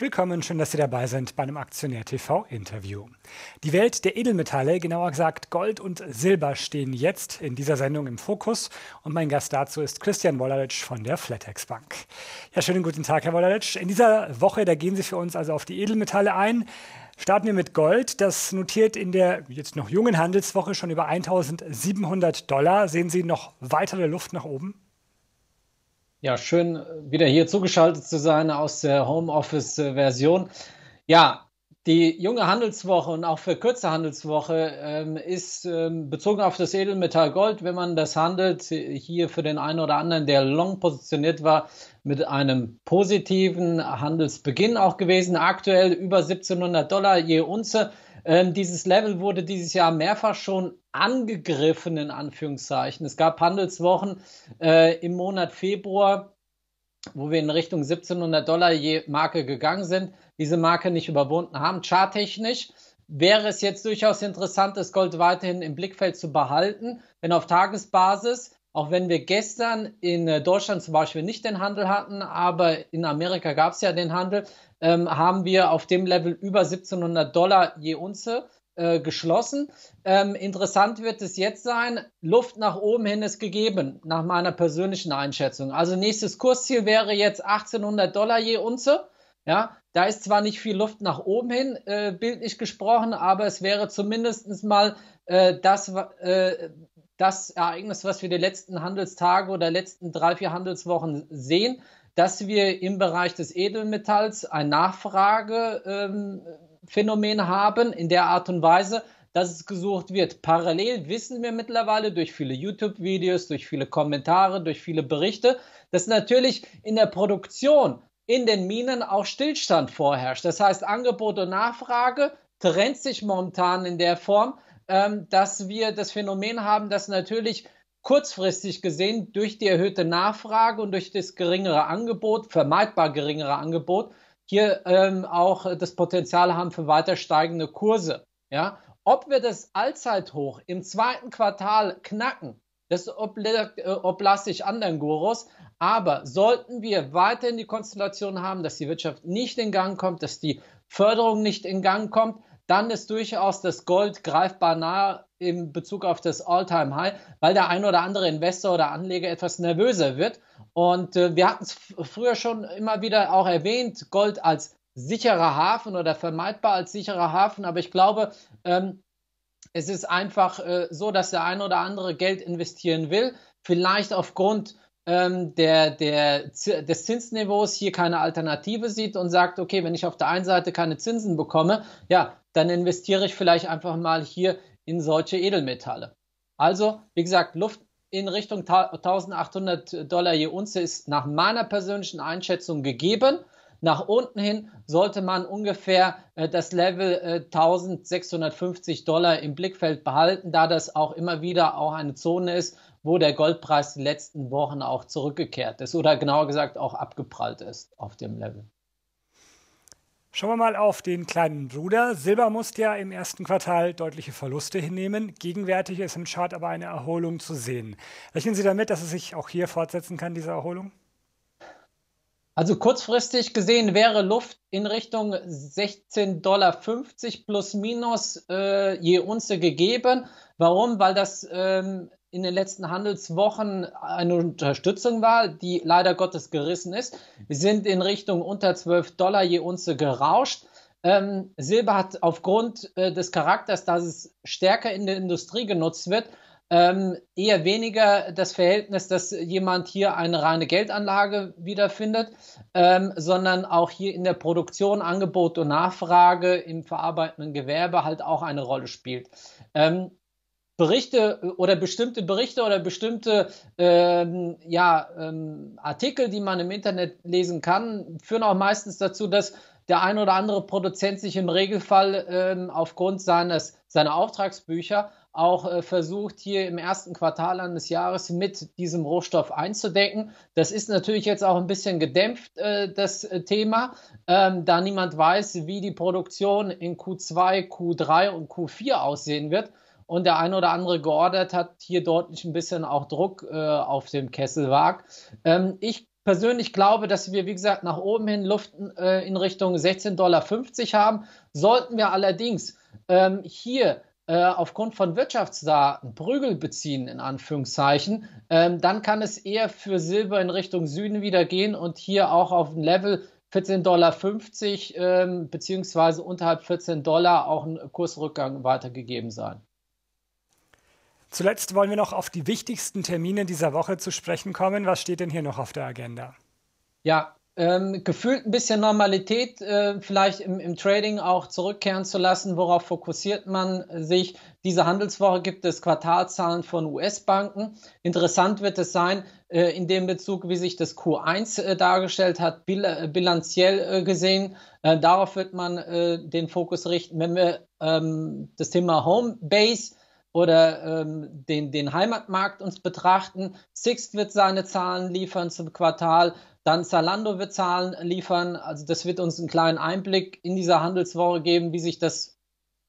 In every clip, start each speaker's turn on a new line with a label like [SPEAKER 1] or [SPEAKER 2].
[SPEAKER 1] Willkommen, schön, dass Sie dabei sind bei einem Aktionär TV Interview. Die Welt der Edelmetalle, genauer gesagt Gold und Silber, stehen jetzt in dieser Sendung im Fokus und mein Gast dazu ist Christian Wollalitsch von der Flatex Bank. Ja, schönen guten Tag, Herr Wollalitsch. In dieser Woche, da gehen Sie für uns also auf die Edelmetalle ein. Starten wir mit Gold. Das notiert in der jetzt noch jungen Handelswoche schon über 1700 Dollar. Sehen Sie noch weitere Luft nach oben?
[SPEAKER 2] Ja, schön wieder hier zugeschaltet zu sein aus der Homeoffice-Version. Ja, die junge Handelswoche und auch für kürze Handelswoche ähm, ist ähm, bezogen auf das Edelmetall Gold, wenn man das handelt, hier für den einen oder anderen, der long positioniert war, mit einem positiven Handelsbeginn auch gewesen. Aktuell über 1700 Dollar je Unze. Ähm, dieses Level wurde dieses Jahr mehrfach schon angegriffen, in Anführungszeichen. Es gab Handelswochen äh, im Monat Februar, wo wir in Richtung 1700 Dollar je Marke gegangen sind, diese Marke nicht überwunden haben, charttechnisch. Wäre es jetzt durchaus interessant, das Gold weiterhin im Blickfeld zu behalten, wenn auf Tagesbasis auch wenn wir gestern in äh, Deutschland zum Beispiel nicht den Handel hatten, aber in Amerika gab es ja den Handel, ähm, haben wir auf dem Level über 1700 Dollar je Unze äh, geschlossen. Ähm, interessant wird es jetzt sein, Luft nach oben hin ist gegeben, nach meiner persönlichen Einschätzung. Also nächstes Kursziel wäre jetzt 1800 Dollar je Unze. Ja, da ist zwar nicht viel Luft nach oben hin, äh, bildlich gesprochen, aber es wäre zumindest mal äh, das, äh, das Ereignis, was wir die letzten Handelstage oder letzten drei, vier Handelswochen sehen, dass wir im Bereich des Edelmetalls ein Nachfragephänomen ähm, haben in der Art und Weise, dass es gesucht wird. Parallel wissen wir mittlerweile durch viele YouTube-Videos, durch viele Kommentare, durch viele Berichte, dass natürlich in der Produktion in den Minen auch Stillstand vorherrscht. Das heißt, Angebot und Nachfrage trennt sich momentan in der Form, ähm, dass wir das Phänomen haben, dass natürlich kurzfristig gesehen durch die erhöhte Nachfrage und durch das geringere Angebot, vermeidbar geringere Angebot, hier ähm, auch das Potenzial haben für weiter steigende Kurse. Ja? Ob wir das Allzeithoch im zweiten Quartal knacken, das äh, oblasse ich anderen Gurus. Aber sollten wir weiterhin die Konstellation haben, dass die Wirtschaft nicht in Gang kommt, dass die Förderung nicht in Gang kommt, dann ist durchaus das Gold greifbar nah in Bezug auf das All-Time-High, weil der ein oder andere Investor oder Anleger etwas nervöser wird. Und äh, wir hatten es früher schon immer wieder auch erwähnt, Gold als sicherer Hafen oder vermeidbar als sicherer Hafen. Aber ich glaube, ähm, es ist einfach äh, so, dass der ein oder andere Geld investieren will, vielleicht aufgrund ähm, der, der, des Zinsniveaus hier keine Alternative sieht und sagt, okay, wenn ich auf der einen Seite keine Zinsen bekomme, ja, dann investiere ich vielleicht einfach mal hier in solche Edelmetalle. Also, wie gesagt, Luft in Richtung 1800 Dollar je Unze ist nach meiner persönlichen Einschätzung gegeben. Nach unten hin sollte man ungefähr äh, das Level äh, 1650 Dollar im Blickfeld behalten, da das auch immer wieder auch eine Zone ist, wo der Goldpreis die letzten Wochen auch zurückgekehrt ist oder genauer gesagt auch abgeprallt ist auf dem Level. Schauen wir mal auf den kleinen
[SPEAKER 1] Bruder. Silber musste ja im ersten Quartal deutliche Verluste hinnehmen. Gegenwärtig ist im Chart aber eine Erholung zu sehen. Rechnen Sie damit, dass es sich auch hier fortsetzen kann, diese Erholung?
[SPEAKER 2] Also kurzfristig gesehen wäre Luft in Richtung 16,50 Dollar plus minus äh, je Unze gegeben. Warum? Weil das ähm, in den letzten Handelswochen eine Unterstützung war, die leider Gottes gerissen ist. Wir sind in Richtung unter 12 Dollar je Unze gerauscht. Ähm, Silber hat aufgrund äh, des Charakters, dass es stärker in der Industrie genutzt wird, ähm, eher weniger das Verhältnis, dass jemand hier eine reine Geldanlage wiederfindet, ähm, sondern auch hier in der Produktion Angebot und Nachfrage im verarbeitenden Gewerbe halt auch eine Rolle spielt. Ähm, Berichte äh, oder bestimmte Berichte oder bestimmte ähm, ja, ähm, Artikel, die man im Internet lesen kann, führen auch meistens dazu, dass der ein oder andere Produzent sich im Regelfall ähm, aufgrund seines, seiner Auftragsbücher auch äh, versucht, hier im ersten Quartal eines Jahres mit diesem Rohstoff einzudecken. Das ist natürlich jetzt auch ein bisschen gedämpft, äh, das äh, Thema, ähm, da niemand weiß, wie die Produktion in Q2, Q3 und Q4 aussehen wird und der ein oder andere geordert hat, hier deutlich ein bisschen auch Druck äh, auf dem Kessel wagt. Ähm, ich persönlich glaube, dass wir, wie gesagt, nach oben hin Luft äh, in Richtung 16,50 Dollar haben. Sollten wir allerdings ähm, hier äh, aufgrund von Wirtschaftsdaten Prügel beziehen, in Anführungszeichen, ähm, dann kann es eher für Silber in Richtung Süden wieder gehen und hier auch auf ein Level 14,50 Dollar ähm, beziehungsweise unterhalb 14 Dollar auch ein Kursrückgang weitergegeben sein. Zuletzt
[SPEAKER 1] wollen wir noch auf die wichtigsten Termine dieser Woche zu sprechen kommen. Was steht denn hier noch auf der Agenda?
[SPEAKER 2] Ja, ähm, gefühlt ein bisschen Normalität äh, vielleicht im, im, Trading auch zurückkehren zu lassen. Worauf fokussiert man sich? Diese Handelswoche gibt es Quartalzahlen von US-Banken. Interessant wird es sein, äh, in dem Bezug, wie sich das Q1 äh, dargestellt hat, bil äh, bilanziell äh, gesehen. Äh, darauf wird man den Fokus richten. Wenn wir ähm, das Thema Homebase oder ähm, den, den Heimatmarkt uns betrachten. Sixt wird seine Zahlen liefern zum Quartal, dann Zalando wird Zahlen liefern. Also das wird uns einen kleinen Einblick in dieser Handelswoche geben, wie sich das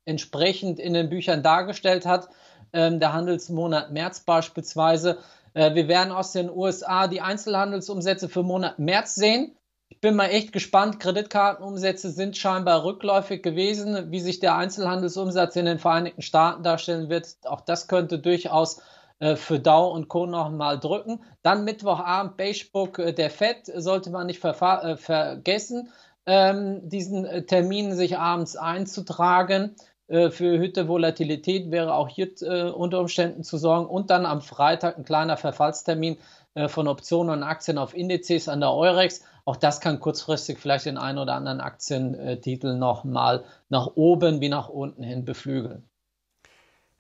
[SPEAKER 2] entsprechend in den Büchern dargestellt hat. Ähm, der Handelsmonat März beispielsweise. Äh, wir werden aus den USA die Einzelhandelsumsätze für Monat März sehen bin mal echt gespannt. Kreditkartenumsätze sind scheinbar rückläufig gewesen. Wie sich der Einzelhandelsumsatz in den Vereinigten Staaten darstellen wird, auch das könnte durchaus äh, für Dow und Co. nochmal drücken. Dann Mittwochabend Facebook äh, der FED, sollte man nicht äh, vergessen, ähm, diesen Termin sich abends einzutragen. Äh, für erhöhte Volatilität wäre auch hier äh, unter Umständen zu sorgen. Und dann am Freitag ein kleiner Verfallstermin äh, von Optionen und Aktien auf Indizes an der Eurex. Auch das kann kurzfristig vielleicht den einen oder anderen Aktientitel nochmal nach oben wie nach unten hin beflügeln.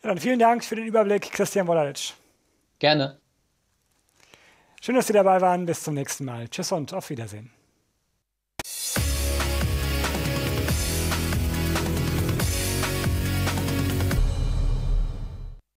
[SPEAKER 1] Ja, dann vielen Dank für den Überblick, Christian Wolalitsch. Gerne. Schön, dass Sie dabei waren. Bis zum nächsten Mal. Tschüss und auf Wiedersehen.